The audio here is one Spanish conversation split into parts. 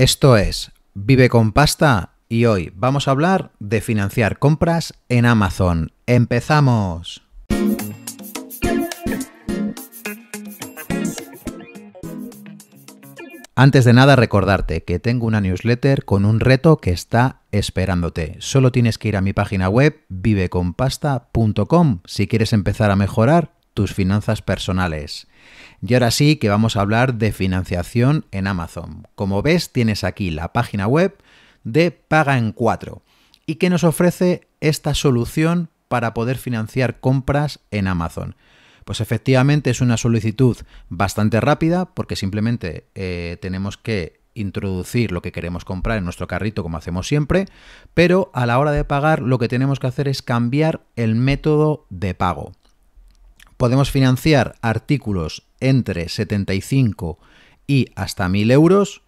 Esto es Vive con Pasta y hoy vamos a hablar de financiar compras en Amazon. ¡Empezamos! Antes de nada, recordarte que tengo una newsletter con un reto que está esperándote. Solo tienes que ir a mi página web viveconpasta.com si quieres empezar a mejorar tus finanzas personales. Y ahora sí que vamos a hablar de financiación en Amazon. Como ves, tienes aquí la página web de Paga en 4 y que nos ofrece esta solución para poder financiar compras en Amazon. Pues efectivamente es una solicitud bastante rápida porque simplemente eh, tenemos que introducir lo que queremos comprar en nuestro carrito como hacemos siempre, pero a la hora de pagar lo que tenemos que hacer es cambiar el método de pago podemos financiar artículos entre 75 y hasta 1000 euros.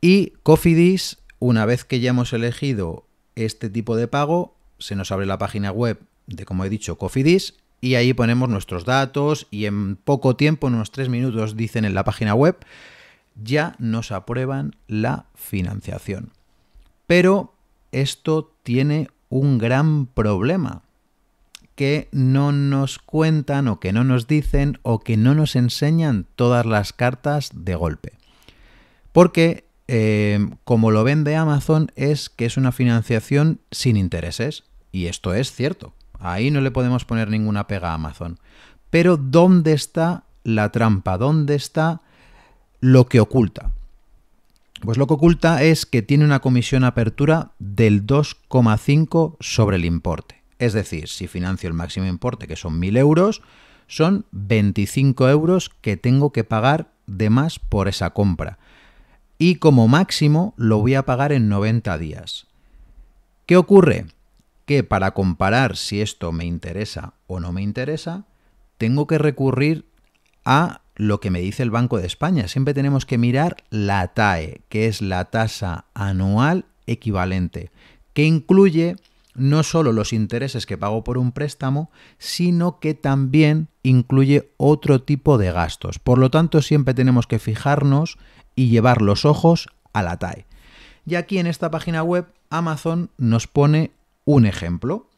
Y Cofidis, una vez que ya hemos elegido este tipo de pago, se nos abre la página web de, como he dicho, Cofidis y ahí ponemos nuestros datos y en poco tiempo, en unos tres minutos, dicen en la página web, ya nos aprueban la financiación. Pero esto tiene un gran problema que no nos cuentan o que no nos dicen o que no nos enseñan todas las cartas de golpe. Porque, eh, como lo vende Amazon, es que es una financiación sin intereses. Y esto es cierto. Ahí no le podemos poner ninguna pega a Amazon. Pero ¿dónde está la trampa? ¿Dónde está lo que oculta? Pues lo que oculta es que tiene una comisión apertura del 2,5 sobre el importe. Es decir, si financio el máximo importe, que son 1.000 euros, son 25 euros que tengo que pagar de más por esa compra. Y como máximo lo voy a pagar en 90 días. ¿Qué ocurre? Que para comparar si esto me interesa o no me interesa, tengo que recurrir a lo que me dice el Banco de España. Siempre tenemos que mirar la TAE, que es la tasa anual equivalente, que incluye no solo los intereses que pago por un préstamo, sino que también incluye otro tipo de gastos. Por lo tanto, siempre tenemos que fijarnos y llevar los ojos a la TAE. Y aquí en esta página web, Amazon nos pone un ejemplo.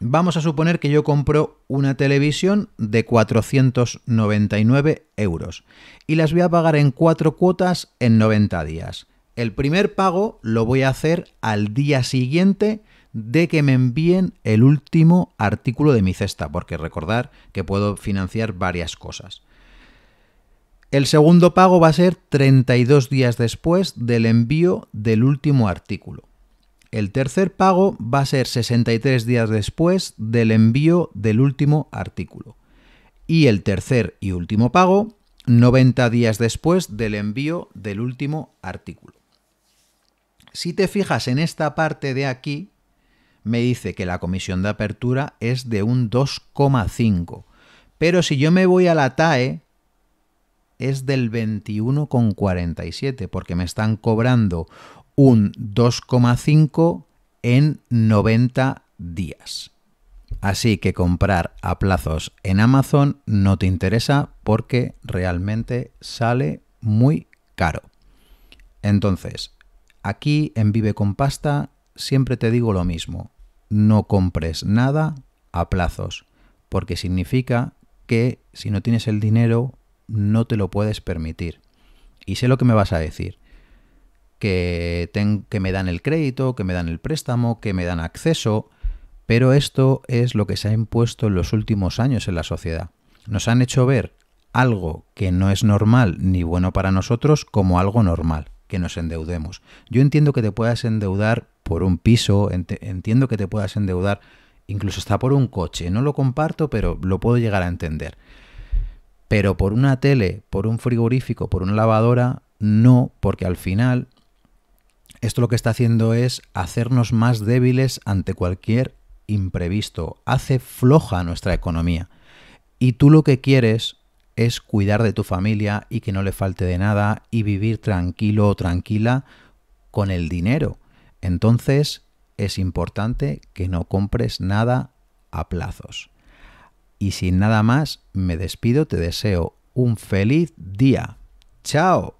Vamos a suponer que yo compro una televisión de 499 euros y las voy a pagar en cuatro cuotas en 90 días. El primer pago lo voy a hacer al día siguiente de que me envíen el último artículo de mi cesta, porque recordar que puedo financiar varias cosas. El segundo pago va a ser 32 días después del envío del último artículo. El tercer pago va a ser 63 días después del envío del último artículo. Y el tercer y último pago 90 días después del envío del último artículo. Si te fijas en esta parte de aquí, me dice que la comisión de apertura es de un 2,5. Pero si yo me voy a la TAE, es del 21,47, porque me están cobrando un 2,5 en 90 días. Así que comprar a plazos en Amazon no te interesa porque realmente sale muy caro. Entonces, aquí en Vive con Pasta siempre te digo lo mismo no compres nada a plazos, porque significa que si no tienes el dinero no te lo puedes permitir. Y sé lo que me vas a decir. Que, que me dan el crédito, que me dan el préstamo, que me dan acceso, pero esto es lo que se ha impuesto en los últimos años en la sociedad. Nos han hecho ver algo que no es normal ni bueno para nosotros como algo normal que nos endeudemos. Yo entiendo que te puedas endeudar por un piso, entiendo que te puedas endeudar incluso hasta por un coche. No lo comparto, pero lo puedo llegar a entender. Pero por una tele, por un frigorífico, por una lavadora, no, porque al final esto lo que está haciendo es hacernos más débiles ante cualquier imprevisto, hace floja nuestra economía. Y tú lo que quieres es cuidar de tu familia y que no le falte de nada y vivir tranquilo o tranquila con el dinero. Entonces es importante que no compres nada a plazos. Y sin nada más, me despido, te deseo un feliz día. ¡Chao!